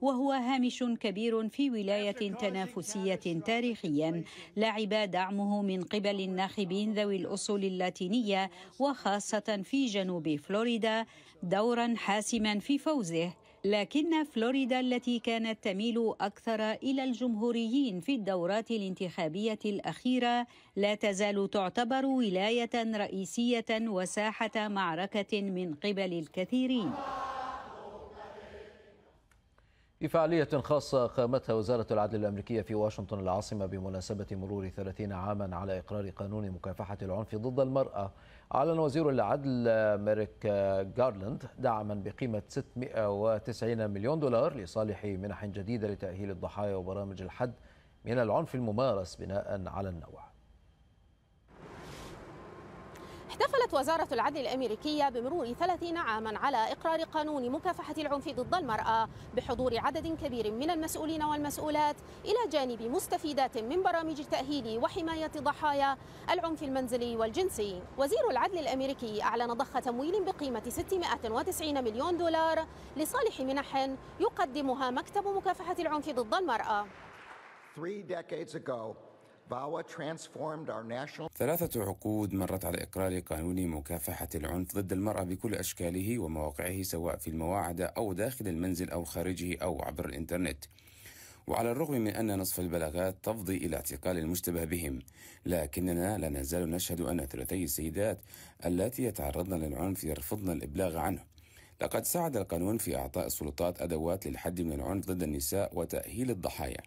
وهو هامش كبير في ولاية تنافسية تاريخيا لعب دعمه من قبل الناخبين ذوي الأصول اللاتينية وخاصة في جنوب فلوريدا دورا حاسما في فوزه لكن فلوريدا التي كانت تميل اكثر الى الجمهوريين في الدورات الانتخابيه الاخيره لا تزال تعتبر ولايه رئيسيه وساحه معركه من قبل الكثيرين في فعالية خاصة قامتها وزارة العدل الأمريكية في واشنطن العاصمة بمناسبة مرور 30 عاما على إقرار قانون مكافحة العنف ضد المرأة أعلن وزير العدل ميريك جارلاند دعما بقيمة 690 مليون دولار لصالح منح جديدة لتأهيل الضحايا وبرامج الحد من العنف الممارس بناء على النوع احتفلت وزارة العدل الأمريكية بمرور 30 عاما على إقرار قانون مكافحة العنف ضد المرأة بحضور عدد كبير من المسؤولين والمسؤولات إلى جانب مستفيدات من برامج التأهيل وحماية ضحايا العنف المنزلي والجنسي وزير العدل الأمريكي أعلن ضخ تمويل بقيمة 690 مليون دولار لصالح منح يقدمها مكتب مكافحة العنف ضد المرأة Three decades ago, ثلاثة عقود مرت على إقرار قانون مكافحة العنف ضد المرأة بكل أشكاله ومواقعه سواء في المواعدة أو داخل المنزل أو خارجه أو عبر الإنترنت وعلى الرغم من أن نصف البلاغات تفضي إلى اعتقال المشتبه بهم لكننا لا نزال نشهد أن ثلثي السيدات التي يتعرضن للعنف يرفضن الإبلاغ عنه لقد ساعد القانون في إعطاء السلطات أدوات للحد من العنف ضد النساء وتأهيل الضحايا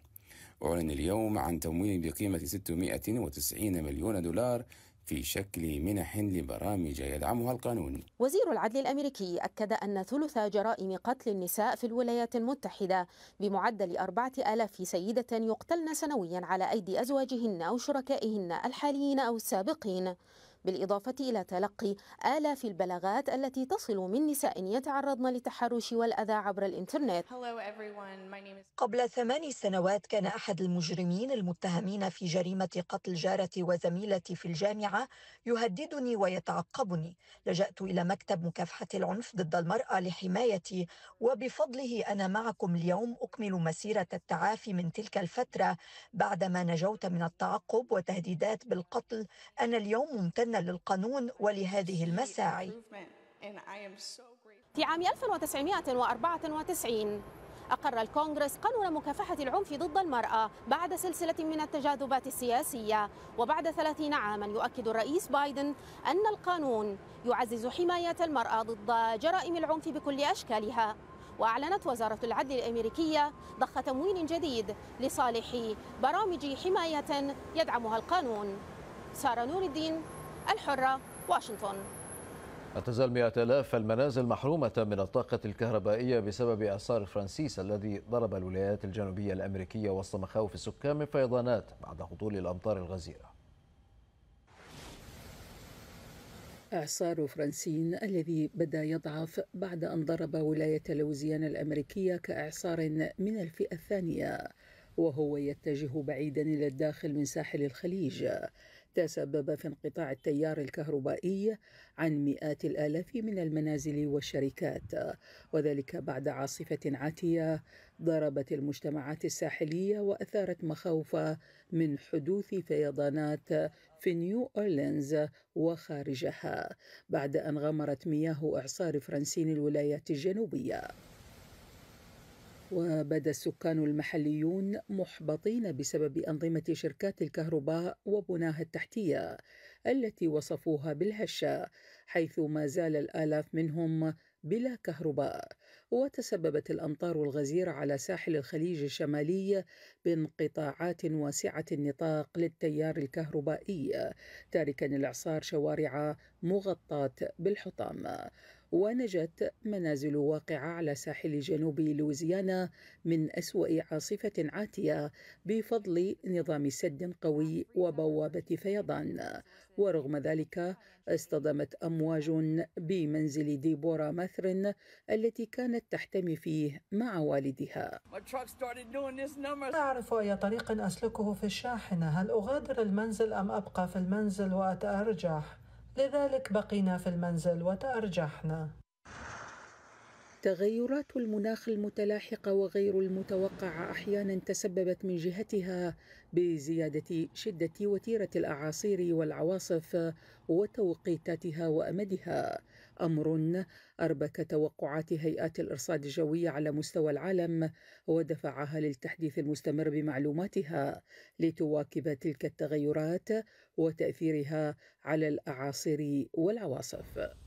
أعلن اليوم عن تمويل بقيمة 690 مليون دولار في شكل منح لبرامج يدعمها القانون. وزير العدل الامريكي اكد ان ثلث جرائم قتل النساء في الولايات المتحده بمعدل 4000 سيده يقتلن سنويا على ايدي ازواجهن او شركائهن الحاليين او السابقين. بالإضافة إلى تلقي آلاف البلاغات التي تصل من نساء يتعرضن للتحرش والأذى عبر الإنترنت قبل ثمان سنوات كان أحد المجرمين المتهمين في جريمة قتل جارتي وزميلتي في الجامعة يهددني ويتعقبني لجأت إلى مكتب مكافحة العنف ضد المرأة لحمايتي وبفضله أنا معكم اليوم أكمل مسيرة التعافي من تلك الفترة بعدما نجوت من التعقب وتهديدات بالقتل أنا اليوم ممتنة استجابنا للقانون ولهذه المساعي في عام 1994 أقر الكونغرس قانون مكافحة العنف ضد المرأة بعد سلسلة من التجاذبات السياسية وبعد 30 عاما يؤكد الرئيس بايدن أن القانون يعزز حماية المرأة ضد جرائم العنف بكل أشكالها وأعلنت وزارة العدل الأمريكية ضخ تموين جديد لصالح برامج حماية يدعمها القانون سارة نور الدين الحرة واشنطن لا تزال مئات آلاف المنازل محرومة من الطاقة الكهربائية بسبب إعصار فرانسيس الذي ضرب الولايات الجنوبية الأمريكية وسط مخاوف السكان من فيضانات بعد هطول الأمطار الغزيرة إعصار فرانسين الذي بدا يضعف بعد أن ضرب ولاية لوزيانا الأمريكية كإعصار من الفئة الثانية وهو يتجه بعيدا إلى الداخل من ساحل الخليج تسبب في انقطاع التيار الكهربائي عن مئات الالاف من المنازل والشركات وذلك بعد عاصفه عاتيه ضربت المجتمعات الساحليه واثارت مخاوف من حدوث فيضانات في نيو اورلينز وخارجها بعد ان غمرت مياه اعصار فرنسين الولايات الجنوبيه وبدا السكان المحليون محبطين بسبب أنظمة شركات الكهرباء وبناها التحتية التي وصفوها بالهشة حيث ما زال الآلاف منهم بلا كهرباء وتسببت الامطار الغزيره على ساحل الخليج الشمالي بانقطاعات واسعه النطاق للتيار الكهربائي تاركا الاعصار شوارع مغطاه بالحطام ونجت منازل واقعة على ساحل جنوب لوزيانا من أسوأ عاصفة عاتية بفضل نظام سد قوي وبوابة فيضان ورغم ذلك اصطدمت أمواج بمنزل ديبورا ماثرن التي كانت تحتمي فيه مع والدها لا أعرف أي طريق أسلكه في الشاحنة هل أغادر المنزل أم أبقى في المنزل وأتأرجح لذلك بقينا في المنزل وتأرجحنا تغيرات المناخ المتلاحقة وغير المتوقعة أحيانا تسببت من جهتها بزيادة شدة وتيرة الأعاصير والعواصف وتوقيتاتها وأمدها أمر أربك توقعات هيئات الإرصاد الجوية على مستوى العالم ودفعها للتحديث المستمر بمعلوماتها لتواكب تلك التغيرات وتأثيرها على الأعاصير والعواصف.